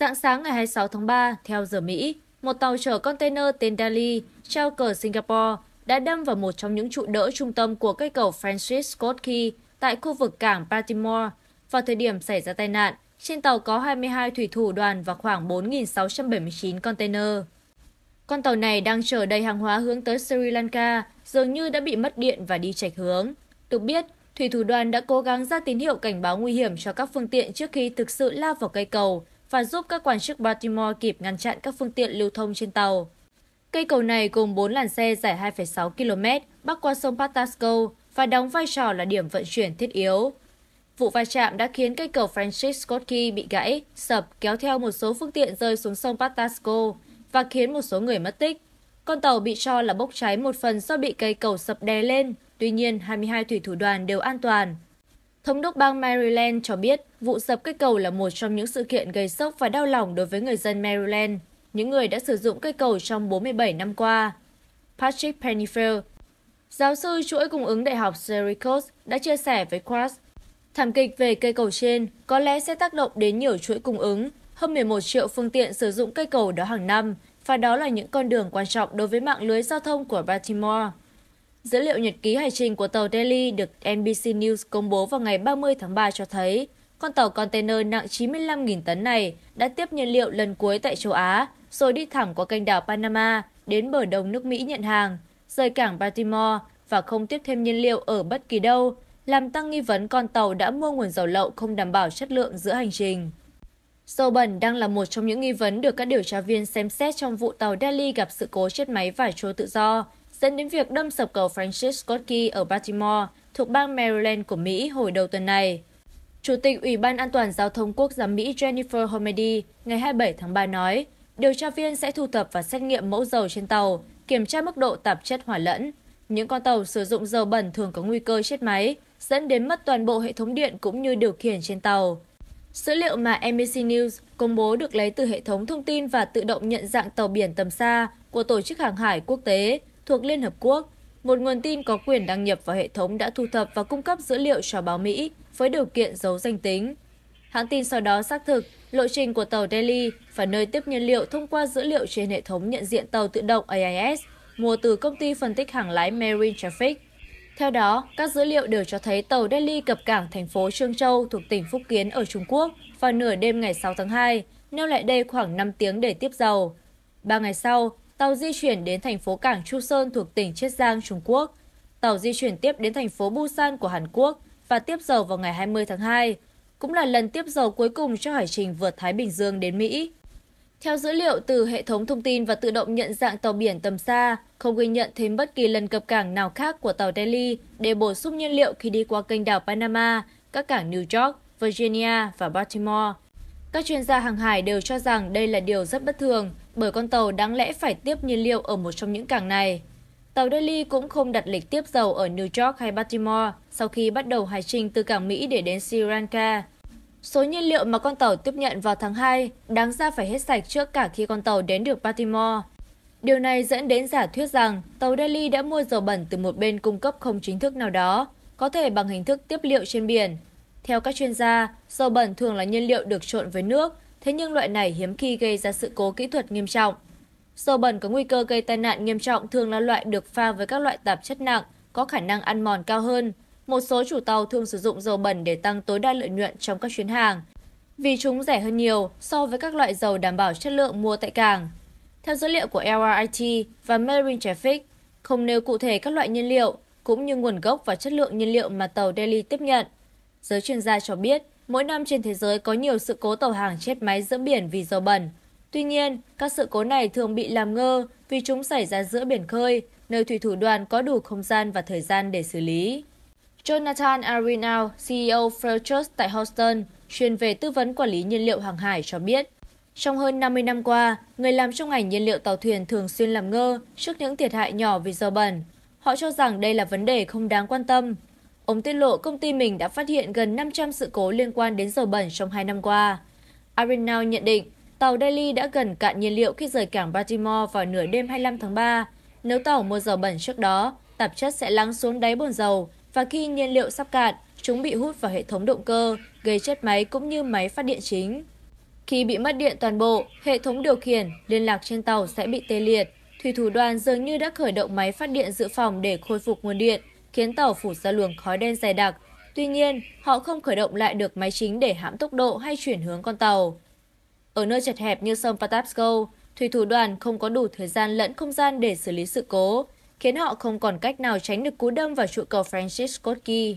dạng sáng ngày hai mươi sáu tháng ba theo giờ mỹ một tàu chở container tên dali treo cờ singapore đã đâm vào một trong những trụ đỡ trung tâm của cây cầu francis scott key tại khu vực cảng baltimore vào thời điểm xảy ra tai nạn trên tàu có 22 thủy thủ đoàn và khoảng 4.679 container. Con tàu này đang chở đầy hàng hóa hướng tới Sri Lanka, dường như đã bị mất điện và đi chệch hướng. Được biết, thủy thủ đoàn đã cố gắng ra tín hiệu cảnh báo nguy hiểm cho các phương tiện trước khi thực sự lao vào cây cầu và giúp các quan chức Baltimore kịp ngăn chặn các phương tiện lưu thông trên tàu. Cây cầu này gồm 4 làn xe dài 2,6 km bắc qua sông Patapsco và đóng vai trò là điểm vận chuyển thiết yếu. Vụ va chạm đã khiến cây cầu Francis Scott Key bị gãy, sập kéo theo một số phương tiện rơi xuống sông Patapsco và khiến một số người mất tích. Con tàu bị cho là bốc cháy một phần do bị cây cầu sập đè lên, tuy nhiên 22 thủy thủ đoàn đều an toàn thống đốc bang maryland cho biết vụ sập cây cầu là một trong những sự kiện gây sốc và đau lòng đối với người dân maryland những người đã sử dụng cây cầu trong 47 năm qua patrick pennyfield giáo sư chuỗi cung ứng đại học Syracuse đã chia sẻ với Quartz thảm kịch về cây cầu trên có lẽ sẽ tác động đến nhiều chuỗi cung ứng hơn 11 triệu phương tiện sử dụng cây cầu đó hàng năm và đó là những con đường quan trọng đối với mạng lưới giao thông của Baltimore dữ liệu nhật ký hải trình của tàu delhi được nbc news công bố vào ngày ba mươi tháng ba cho thấy con tàu container nặng 95 tấn này đã tiếp nhiên liệu lần cuối tại châu Á rồi đi thẳng qua kênh đảo Panama đến bờ đông nước Mỹ nhận hàng, rời cảng Baltimore và không tiếp thêm nhiên liệu ở bất kỳ đâu, làm tăng nghi vấn con tàu đã mua nguồn dầu lậu không đảm bảo chất lượng giữa hành trình. Dầu bẩn đang là một trong những nghi vấn được các điều tra viên xem xét trong vụ tàu Delhi gặp sự cố chết máy và trôi tự do dẫn đến việc đâm sập cầu Francis Scott Key ở Baltimore thuộc bang Maryland của Mỹ hồi đầu tuần này. Chủ tịch Ủy ban An toàn Giao thông Quốc gia Mỹ Jennifer Homedy ngày 27 tháng 3 nói, điều tra viên sẽ thu thập và xét nghiệm mẫu dầu trên tàu, kiểm tra mức độ tạp chất hỏa lẫn. Những con tàu sử dụng dầu bẩn thường có nguy cơ chết máy, dẫn đến mất toàn bộ hệ thống điện cũng như điều khiển trên tàu. Dữ liệu mà NBC News công bố được lấy từ hệ thống thông tin và tự động nhận dạng tàu biển tầm xa của Tổ chức Hàng hải Quốc tế thuộc Liên Hợp Quốc, một nguồn tin có quyền đăng nhập vào hệ thống đã thu thập và cung cấp dữ liệu cho báo Mỹ với điều kiện giấu danh tính. Hãng tin sau đó xác thực lộ trình của tàu Delhi và nơi tiếp nhiên liệu thông qua dữ liệu trên hệ thống nhận diện tàu tự động AIS mua từ công ty phân tích hàng lái Marine Traffic. Theo đó, các dữ liệu đều cho thấy tàu Delhi cập cảng thành phố Trương Châu thuộc tỉnh Phúc Kiến ở Trung Quốc vào nửa đêm ngày 6 tháng 2, neo lại đây khoảng 5 tiếng để tiếp dầu. Ba ngày sau, tàu di chuyển đến thành phố cảng chu sơn thuộc tỉnh chiết giang trung quốc tàu di chuyển tiếp đến thành phố busan của hàn quốc và tiếp dầu vào ngày 20 tháng 2, cũng là lần tiếp dầu cuối cùng cho hải trình vượt Thái Bình Dương đến Mỹ. Theo dữ liệu từ hệ thống thông tin và tự động nhận dạng tàu biển tầm xa, không ghi nhận thêm bất kỳ lần cập cảng nào khác của tàu Delhi để bổ sung nhiên liệu khi đi qua kênh đảo Panama, các cảng New York, Virginia và Baltimore. Các chuyên gia hàng hải đều cho rằng đây là điều rất bất thường bởi con tàu đáng lẽ phải tiếp nhiên liệu ở một trong những cảng này. Tàu Daily cũng không đặt lịch tiếp dầu ở New York hay Baltimore sau khi bắt đầu hành trình từ cảng Mỹ để đến Sri Lanka. Số nhiên liệu mà con tàu tiếp nhận vào tháng 2 đáng ra phải hết sạch trước cả khi con tàu đến được Baltimore. Điều này dẫn đến giả thuyết rằng tàu Delhi đã mua dầu bẩn từ một bên cung cấp không chính thức nào đó, có thể bằng hình thức tiếp liệu trên biển. Theo các chuyên gia, dầu bẩn thường là nhiên liệu được trộn với nước thế nhưng loại này hiếm khi gây ra sự cố kỹ thuật nghiêm trọng dầu bẩn có nguy cơ gây tai nạn nghiêm trọng thường là loại được pha với các loại tạp chất nặng có khả năng ăn mòn cao hơn một số chủ tàu thường sử dụng dầu bẩn để tăng tối đa lợi nhuận trong các chuyến hàng vì chúng rẻ hơn nhiều so với các loại dầu đảm bảo chất lượng mua tại cảng theo dữ liệu của LRIT và Marine Traffic, không nêu cụ thể các loại nhiên liệu cũng như nguồn gốc và chất lượng nhiên liệu mà tàu Delhi tiếp nhận. Giới chuyên gia cho biết, mỗi năm trên thế giới có nhiều sự cố tàu hàng chết máy giữa biển vì dầu bẩn tuy nhiên các sự cố này thường bị làm ngơ vì chúng xảy ra giữa biển khơi nơi thủy thủ đoàn có đủ không gian và thời gian để xử lý jonathan arinal ceo fairtrust tại houston chuyên về tư vấn quản lý nhiên liệu hàng hải cho biết trong hơn 50 năm qua, người làm trong ngành nhiên liệu tàu thuyền thường xuyên làm ngơ trước những thiệt hại nhỏ vì dầu bẩn. Họ cho rằng đây là vấn đề không đáng quan tâm Ông tiết lộ công ty mình đã phát hiện gần 500 sự cố liên quan đến dầu bẩn trong hai năm qua. Arenal nhận định tàu Daily đã gần cạn nhiên liệu khi rời cảng Baltimore vào nửa đêm 25 tháng 3. Nếu tàu mua dầu bẩn trước đó, tạp chất sẽ lắng xuống đáy bồn dầu và khi nhiên liệu sắp cạn, chúng bị hút vào hệ thống động cơ, gây chết máy cũng như máy phát điện chính. Khi bị mất điện toàn bộ, hệ thống điều khiển, liên lạc trên tàu sẽ bị tê liệt. Thủy thủ đoàn dường như đã khởi động máy phát điện dự phòng để khôi phục nguồn điện khiến tàu phủ ra luồng khói đen dày đặc tuy nhiên họ không khởi động lại được máy chính để hãm tốc độ hay chuyển hướng con tàu ở nơi chật hẹp như sông patapsco thủy thủ đoàn không có đủ thời gian lẫn không gian để xử lý sự cố khiến họ không còn cách nào tránh được cú đâm vào trụ cầu francis scott key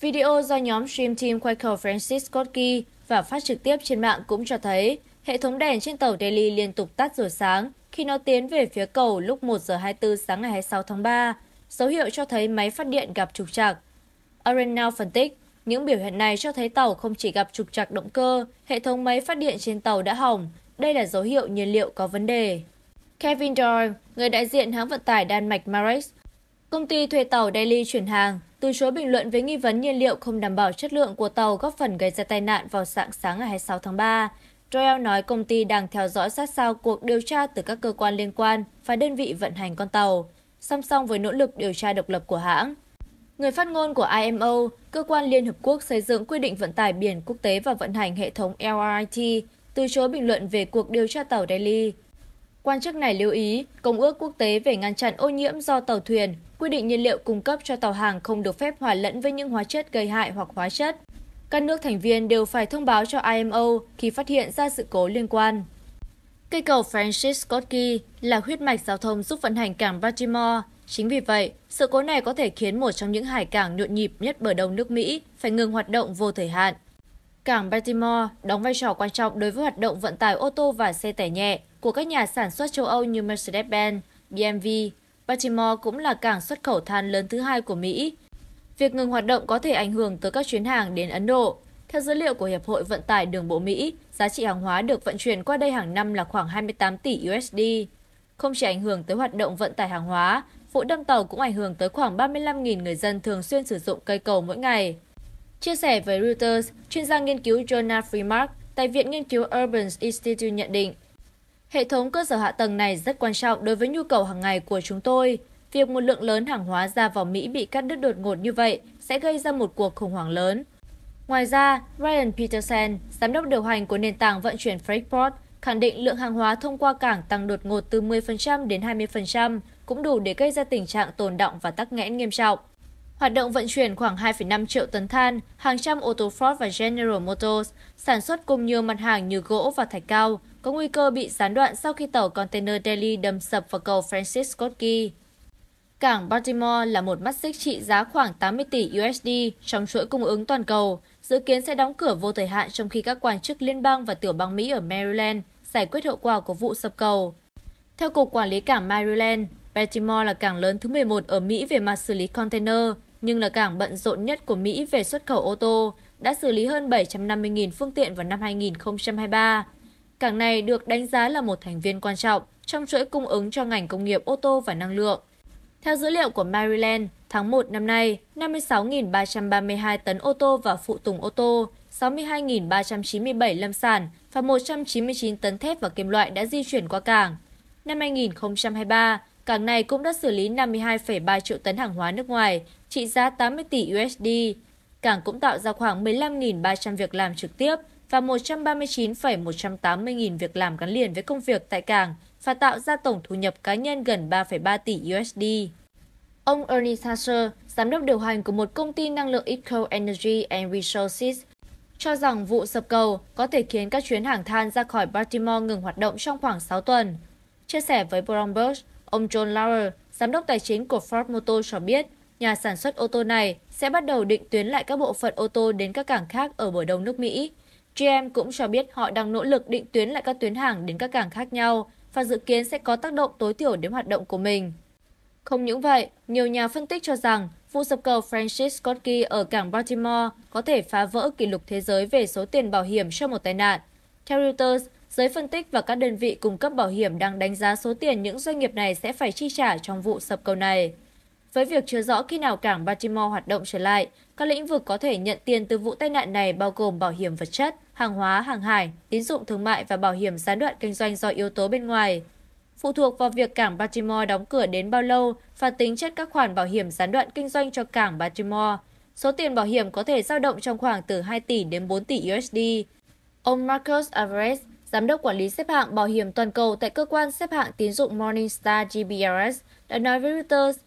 video do nhóm stream team quay cầu francis scott key và phát trực tiếp trên mạng cũng cho thấy hệ thống đèn trên tàu Delhi liên tục tắt rồi sáng khi nó tiến về phía cầu lúc 1 giờ 24 sáng ngày 26 tháng 3 dấu hiệu cho thấy máy phát điện gặp trục trặc. Arenal phân tích, những biểu hiện này cho thấy tàu không chỉ gặp trục trặc động cơ, hệ thống máy phát điện trên tàu đã hỏng, đây là dấu hiệu nhiên liệu có vấn đề. Kevin Doyle, người đại diện hãng vận tải Đan Mạch Marex, công ty thuê tàu Daily chuyển hàng, từ chối bình luận về nghi vấn nhiên liệu không đảm bảo chất lượng của tàu góp phần gây ra tai nạn vào sáng sáng ngày 26 tháng 3. Doyle nói công ty đang theo dõi sát sao cuộc điều tra từ các cơ quan liên quan và đơn vị vận hành con tàu song song với nỗ lực điều tra độc lập của hãng người phát ngôn của imo cơ quan liên hợp quốc xây dựng quy định vận tải biển quốc tế và vận hành hệ thống lrit từ chối bình luận về cuộc điều tra tàu delhi quan chức này lưu ý công ước quốc tế về ngăn chặn ô nhiễm do tàu thuyền quy định nhiên liệu cung cấp cho tàu hàng không được phép hòa lẫn với những hóa chất gây hại hoặc hóa chất các nước thành viên đều phải thông báo cho imo khi phát hiện ra sự cố liên quan Cây cầu Francis Scott Key là huyết mạch giao thông giúp vận hành cảng Baltimore. Chính vì vậy, sự cố này có thể khiến một trong những hải cảng nhộn nhịp nhất bờ đông nước Mỹ phải ngừng hoạt động vô thời hạn. Cảng Baltimore đóng vai trò quan trọng đối với hoạt động vận tải ô tô và xe tải nhẹ của các nhà sản xuất châu Âu như Mercedes-Benz, BMW. Baltimore cũng là cảng xuất khẩu than lớn thứ hai của Mỹ. Việc ngừng hoạt động có thể ảnh hưởng tới các chuyến hàng đến Ấn Độ, theo dữ liệu của hiệp hội vận tải đường bộ mỹ giá trị hàng hóa được vận chuyển qua đây hàng năm là khoảng 28 tỷ usd không chỉ ảnh hưởng tới hoạt động vận tải hàng hóa vụ đâm tàu cũng ảnh hưởng tới khoảng 35.000 người dân thường xuyên sử dụng cây cầu mỗi ngày chia sẻ với Reuters chuyên gia nghiên cứu Jonah Freemark tại viện nghiên cứu Urban Institute nhận định Hệ thống cơ sở hạ tầng này rất quan trọng đối với nhu cầu hàng ngày của chúng tôi. Việc một lượng lớn hàng hóa ra vào Mỹ bị cắt đứt đột ngột như vậy sẽ gây ra một cuộc khủng hoảng lớn Ngoài ra, Ryan Peterson, giám đốc điều hành của nền tảng vận chuyển Freightport, khẳng định lượng hàng hóa thông qua cảng tăng đột ngột từ 10% đến 20% cũng đủ để gây ra tình trạng tồn động và tắc nghẽn nghiêm trọng. Hoạt động vận chuyển khoảng 2,5 triệu tấn than, hàng trăm ô tô Ford và General Motors sản xuất cùng nhiều mặt hàng như gỗ và thạch cao có nguy cơ bị gián đoạn sau khi tàu container Delhi đâm sập vào cầu Francis Scott Key. Cảng Baltimore là một mắt xích trị giá khoảng 80 tỷ USD trong chuỗi cung ứng toàn cầu, dự kiến sẽ đóng cửa vô thời hạn trong khi các quan chức liên bang và tiểu bang Mỹ ở Maryland giải quyết hậu quả của vụ sập cầu. Theo Cục Quản lý Cảng Maryland, Baltimore là cảng lớn thứ 11 ở Mỹ về mặt xử lý container, nhưng là cảng bận rộn nhất của Mỹ về xuất khẩu ô tô, đã xử lý hơn 750.000 phương tiện vào năm 2023. Cảng này được đánh giá là một thành viên quan trọng trong chuỗi cung ứng cho ngành công nghiệp ô tô và năng lượng theo dữ liệu của maryland tháng một năm nay 56.332 tấn ô tô và phụ tùng ô tô 62.397 lâm sản và 199 tấn thép và kim loại đã di chuyển qua cảng năm 2023, cảng này cũng đã xử lý 52,3 triệu tấn hàng hóa nước ngoài, trị giá 80 tỷ USD. Cảng cũng tạo ra khoảng 15.300 việc làm trực tiếp và 139,180 nghìn việc làm gắn liền với công việc tại cảng và tạo ra tổng thu nhập cá nhân gần 3,3 tỷ USD. Ông Ernie Sasser, giám đốc điều hành của một công ty năng lượng Eco Energy and Resources, cho rằng vụ sập cầu có thể khiến các chuyến hàng than ra khỏi Baltimore ngừng hoạt động trong khoảng 6 tuần. Chia sẻ với Bloomberg, ông John Lauer, giám đốc tài chính của Ford Motor cho biết nhà sản xuất ô tô này sẽ bắt đầu định tuyến lại các bộ phận ô tô đến các cảng khác ở bờ đông nước Mỹ. GM cũng cho biết họ đang nỗ lực định tuyến lại các tuyến hàng đến các cảng khác nhau và dự kiến sẽ có tác động tối thiểu đến hoạt động của mình không những vậy nhiều nhà phân tích cho rằng vụ sập cầu francis scott key ở cảng baltimore có thể phá vỡ kỷ lục thế giới về số tiền bảo hiểm cho một tai nạn theo reuters giới phân tích và các đơn vị cung cấp bảo hiểm đang đánh giá số tiền những doanh nghiệp này sẽ phải chi trả trong vụ sập cầu này với việc chưa rõ khi nào cảng baltimore hoạt động trở lại các lĩnh vực có thể nhận tiền từ vụ tai nạn này bao gồm bảo hiểm vật chất hàng hóa hàng hải tín dụng thương mại và bảo hiểm gián đoạn kinh doanh do yếu tố bên ngoài phụ thuộc vào việc cảng baltimore đóng cửa đến bao lâu và tính chất các khoản bảo hiểm gián đoạn kinh doanh cho cảng baltimore số tiền bảo hiểm có thể dao động trong khoảng từ 2 tỷ đến 4 tỷ usd ông marcus alvarez Giám đốc quản lý xếp hạng bảo hiểm toàn cầu tại cơ quan xếp hạng tín dụng Morningstar GBRS, đã nói với Reuters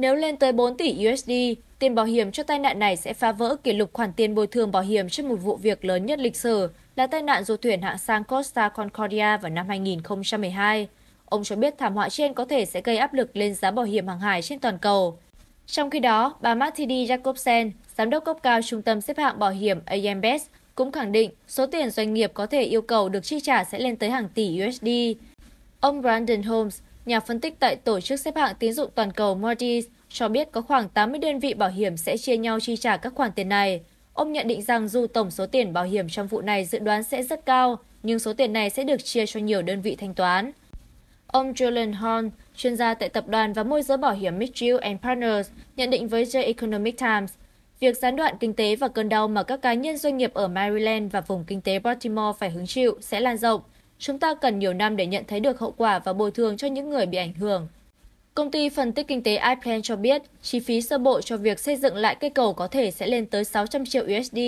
nếu lên tới bốn tỷ usd tiền bảo hiểm cho tai nạn này sẽ phá vỡ kỷ lục khoản tiền bồi thường bảo hiểm cho một vụ việc lớn nhất lịch sử là tai nạn du thuyền hạng sang costa concordia vào năm 2012 ông cho biết thảm họa trên có thể sẽ gây áp lực lên giá bảo hiểm hàng hải trên toàn cầu. Trong khi đó, bà Martini Jacobsen, giám đốc cấp cao trung tâm xếp hạng bảo hiểm AM Best, cũng khẳng định số tiền doanh nghiệp có thể yêu cầu được chi trả sẽ lên tới hàng tỷ USD. Ông Brandon Holmes, nhà phân tích tại tổ chức xếp hạng tín dụng toàn cầu Moody's cho biết có khoảng 80 đơn vị bảo hiểm sẽ chia nhau chi trả các khoản tiền này ông nhận định rằng dù tổng số tiền bảo hiểm trong vụ này dự đoán sẽ rất cao nhưng số tiền này sẽ được chia cho nhiều đơn vị thanh toán ông julian horn chuyên gia tại tập đoàn và môi giới bảo hiểm mitchell partners nhận định với the economic times việc gián đoạn kinh tế và cơn đau mà các cá nhân doanh nghiệp ở maryland và vùng kinh tế baltimore phải hứng chịu sẽ lan rộng chúng ta cần nhiều năm để nhận thấy được hậu quả và bồi thường cho những người bị ảnh hưởng công ty phân tích kinh tế iplan cho biết chi phí sơ bộ cho việc xây dựng lại cây cầu có thể sẽ lên tới 600 triệu usd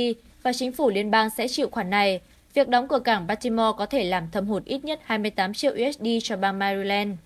và chính phủ liên bang sẽ chịu khoản này việc đóng cửa cảng baltimore có thể làm thâm hụt ít nhất 28 triệu usd cho bang maryland